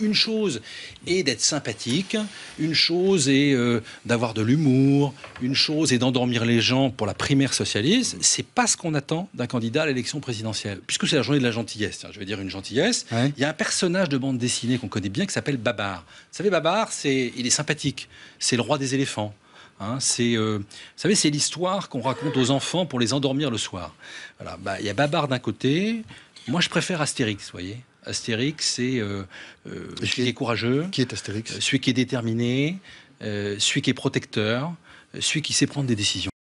une chose est d'être sympathique, une chose est euh, d'avoir de l'humour, une chose est d'endormir les gens pour la primaire socialiste. C'est pas ce qu'on attend d'un candidat à l'élection présidentielle, puisque c'est la journée de la gentillesse. Je vais dire une gentillesse. Il y a un personnage de bande dessinée qu'on connaît bien qui s'appelle Babar. Vous savez, Babar, c'est il est sympathique. C'est le roi des éléphants. Hein. c'est, euh, vous savez, c'est l'histoire qu'on raconte aux enfants pour les endormir le soir. Voilà, bah, il y a Babar d'un côté. Moi, je préfère Astérix, vous voyez. Astérix, c'est euh, euh, celui qui est courageux. Qui est Astérix euh, Celui qui est déterminé, celui qui est protecteur, celui qui sait prendre des décisions.